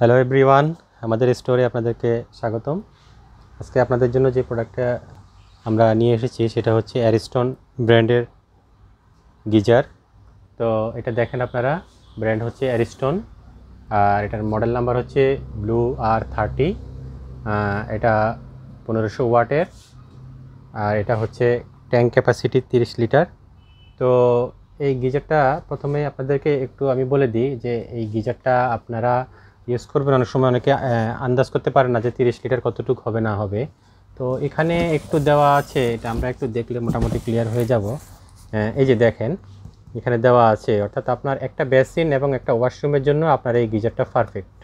hello everyone আমাদের স্টোরে আপনাদেরকে স্বাগতম আজকে আপনাদের জন্য যে প্রোডাক্টটা আমরা নিয়ে এসেছি সেটা হচ্ছে অ্যারিস্টন ব্র্যান্ডের গিজার তো এটা দেখেন আপনারা ব্র্যান্ড হচ্ছে অ্যারিস্টন আর এটার মডেল নাম্বার হচ্ছে ব্লু আর থার্টি এটা পনেরোশো ওয়াটের আর এটা হচ্ছে ট্যাঙ্ক ক্যাপাসিটি তিরিশ লিটার তো এই গিজারটা প্রথমে আপনাদেরকে একটু আমি বলে দিই যে এই গিজারটা আপনারা ইউজ করবেন অনেক সময় অনেকে আন্দাজ করতে পারে না যে তিরিশ লিটার কতটুকু হবে না হবে তো এখানে একটু দেওয়া আছে এটা আমরা একটু দেখলে মোটামুটি ক্লিয়ার হয়ে যাব এই যে দেখেন এখানে দেওয়া আছে অর্থাৎ আপনার একটা বেসিন এবং একটা ওয়াশরুমের জন্য আপনার এই গিজারটা পারফেক্ট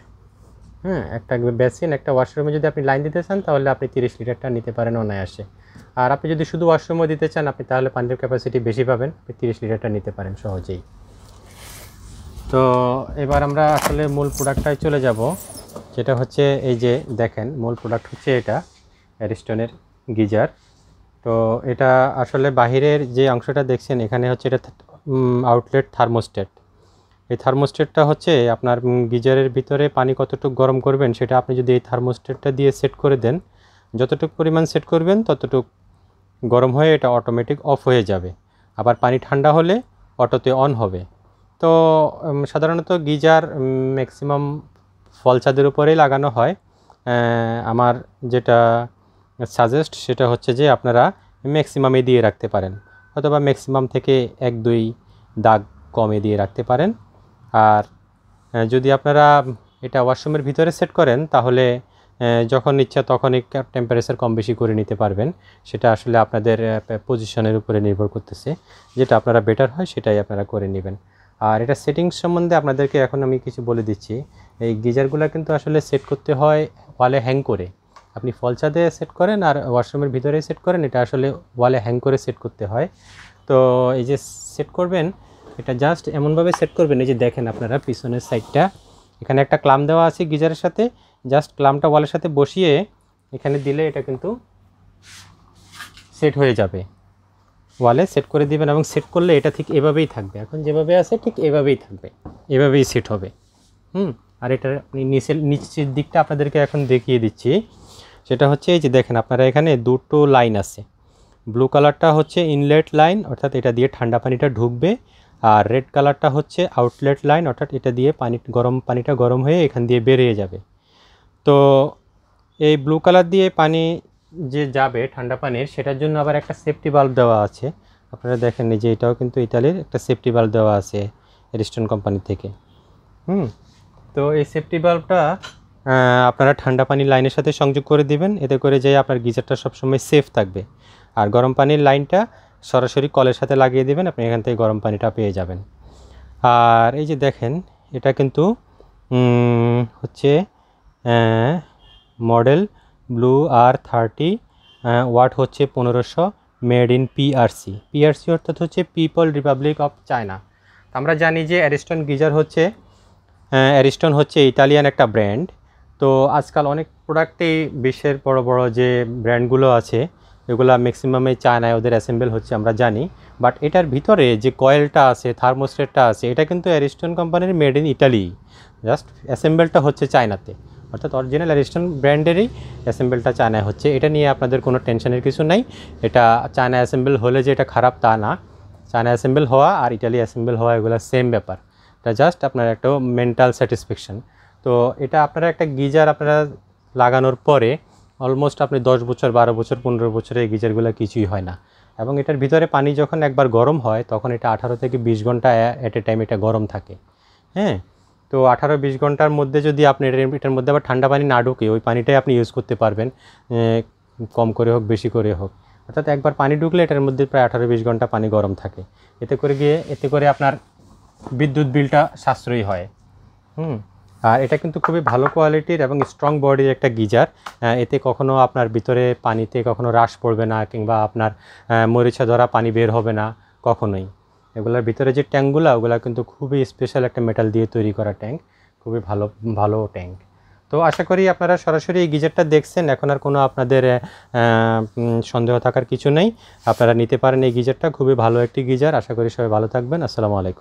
হ্যাঁ একটা বেসিন একটা ওয়াশরুমে যদি আপনি লাইন দিতে চান তাহলে আপনি তিরিশ লিটারটা নিতে পারেন অনায়াসে আর আপনি যদি শুধু ওয়াশরুমও দিতে চান আপনি তাহলে পানির ক্যাপাসিটি বেশি পাবেন আপনি তিরিশ লিটারটা নিতে পারেন সহজেই তো এবার আমরা আসলে মূল প্রোডাক্টটায় চলে যাব যেটা হচ্ছে এই যে দেখেন মূল প্রোডাক্ট হচ্ছে এটা অ্যারিস্টনের গিজার তো এটা আসলে বাহিরের যে অংশটা দেখছেন এখানে হচ্ছে এটা আউটলেট থার্মোস্টেট এই থার্মোস্টেটটা হচ্ছে আপনার গিজারের ভিতরে পানি কতটুকু গরম করবেন সেটা আপনি যদি এই থার্মোস্টেটটা দিয়ে সেট করে দেন যতটুকু পরিমাণ সেট করবেন ততটুক গরম হয়ে এটা অটোমেটিক অফ হয়ে যাবে আবার পানি ঠান্ডা হলে অটোতে অন হবে তো সাধারণত গিজার ম্যাক্সিমাম ফলছাদের উপরেই লাগানো হয় আমার যেটা সাজেস্ট সেটা হচ্ছে যে আপনারা ম্যাক্সিমামে দিয়ে রাখতে পারেন অথবা ম্যাক্সিমাম থেকে এক দুই দাগ কমে দিয়ে রাখতে পারেন আর যদি আপনারা এটা ওয়াশরুমের ভিতরে সেট করেন তাহলে যখন ইচ্ছা তখনই টেম্পারেচার কম বেশি করে নিতে পারবেন সেটা আসলে আপনাদের পজিশনের উপরে নির্ভর করতেছে যেটা আপনারা বেটার হয় সেটাই আপনারা করে নেবেন আর এটা সেটিংস সম্বন্ধে আপনাদেরকে এখন আমি কিছু বলে দিচ্ছি এই গিজারগুলো কিন্তু আসলে সেট করতে হয় ওয়ালে হ্যাং করে আপনি ফলচাঁদে সেট করেন আর ওয়াশরুমের ভিতরে সেট করেন এটা আসলে ওয়ালে হ্যাং করে সেট করতে হয় তো এই যে সেট করবেন এটা জাস্ট এমনভাবে সেট করবেন এই যে দেখেন আপনারা পিছনের সাইডটা এখানে একটা ক্লাম দেওয়া আছে গিজারের সাথে জাস্ট ক্লামটা ওয়ালের সাথে বসিয়ে এখানে দিলে এটা কিন্তু সেট হয়ে যাবে ওয়ালে সেট করে দিবেন এবং সেট করলে এটা ঠিক এভাবেই থাকবে এখন যেভাবে আছে ঠিক এভাবেই থাকবে এভাবেই সেট হবে হুম আর এটার আপনি নিচের নিচের দিকটা আপনাদেরকে এখন দেখিয়ে দিচ্ছি সেটা হচ্ছে এই যে দেখেন আপনারা এখানে দুটো লাইন আছে ব্লু কালারটা হচ্ছে ইনলেট লাইন অর্থাৎ এটা দিয়ে ঠান্ডা পানিটা ঢুকবে আর রেড কালারটা হচ্ছে আউটলেট লাইন অর্থাৎ এটা দিয়ে পানি গরম পানিটা গরম হয়ে এখান দিয়ে বেরিয়ে যাবে তো এই ব্লু কালার দিয়ে পানি যে যাবে ঠান্ডা পানির সেটার জন্য আবার একটা সেফটি বাল্ব দেওয়া আছে আপনারা দেখেন যে এটাও কিন্তু ইতালির একটা সেফটি বাল্ব দেওয়া আছে রিস্টন কোম্পানি থেকে হুম তো এই সেফটি বাল্বটা আপনারা ঠান্ডা পানির লাইনের সাথে সংযোগ করে দিবেন এতে করে যে আপনার গিজারটা সবসময় সেফ থাকবে আর গরম পানির লাইনটা সরাসরি কলের সাথে লাগিয়ে দেবেন আপনি এখান থেকে গরম পানিটা পেয়ে যাবেন আর এই যে দেখেন এটা কিন্তু হচ্ছে model blue R thirty watt হচ্ছে পনেরোশো মেড ইন পিআরসি পিআরসি অর্থাৎ হচ্ছে পিপল রিপাবলিক অফ চায়না আমরা জানি যে অ্যারিস্টন গিজার হচ্ছে অ্যারিস্টন হচ্ছে ইতালিয়ান একটা ব্র্যান্ড তো আজকাল অনেক প্রোডাক্টেই বিশ্বের বড় বড় যে ব্র্যান্ডগুলো আছে এগুলো ম্যাক্সিমামে চায়নায় ওদের অ্যাসেম্বল হচ্ছে আমরা জানি বাট এটার ভিতরে যে কয়েলটা আছে থার্মোস্টেটটা আছে এটা কিন্তু অ্যারিস্টন কোম্পানির মেড ইন ইটালি জাস্ট অ্যাসেম্বলটা হচ্ছে চায়নাতে অর্থাৎ অরিজিনাল অ্যারিস্টন ব্র্যান্ডেরই অ্যাসেম্বলটা চায়নায় হচ্ছে এটা নিয়ে আপনাদের কোনো টেনশনের কিছু নাই এটা চায়না অ্যাসেম্বল হলে যে এটা খারাপ তা না চায়না অ্যাসেম্বল হওয়া আর ইটালি অ্যাসেম্বল হওয়া এগুলো সেম ব্যাপার এটা জাস্ট আপনার একটা মেন্টাল স্যাটিসফ্যাকশান তো এটা আপনারা একটা গিজার আপনারা লাগানোর পরে অলমোস্ট আপনি দশ বছর বারো বছর পনেরো বছরে এই গিজারগুলো কিছুই হয় না এবং এটার ভিতরে পানি যখন একবার গরম হয় তখন এটা আঠারো থেকে বিশ ঘন্টা অ্যাট এ টাইম এটা গরম থাকে হ্যাঁ তো আঠারো বিশ ঘন্টার মধ্যে যদি আপনি এটার মধ্যে আবার ঠান্ডা পানি না ঢুকে ওই পানিটাই আপনি ইউজ করতে পারবেন কম করে হোক বেশি করে হোক অর্থাৎ একবার পানি ঢুকলে এটার মধ্যে প্রায় আঠারো বিশ ঘন্টা পানি গরম থাকে এতে করে গিয়ে এতে করে আপনার বিদ্যুৎ বিলটা সাশ্রয়ী হয় হুম আর এটা কিন্তু খুবই ভালো কোয়ালিটির এবং স্ট্রং বডির একটা গিজার এতে কখনো আপনার ভিতরে পানিতে কখনো হ্রাস পড়বে না কিংবা আপনার মরিচা ধরা পানি বের হবে না কখনোই এগুলোর ভিতরে যে ট্যাঙ্কগুলো ওগুলো কিন্তু খুবই স্পেশাল একটা মেটাল দিয়ে তৈরি করা ট্যাঙ্ক খুবই ভালো ভালো ট্যাঙ্ক তো আশা করি আপনারা সরাসরি এই গিজারটা দেখছেন এখন আর কোনো আপনাদের সন্দেহ থাকার কিছু নেই আপনারা নিতে পারেন এই গিজারটা খুবই ভালো একটি গিজার আশা করি সবাই ভালো থাকবেন আসসালামু আলাইকুম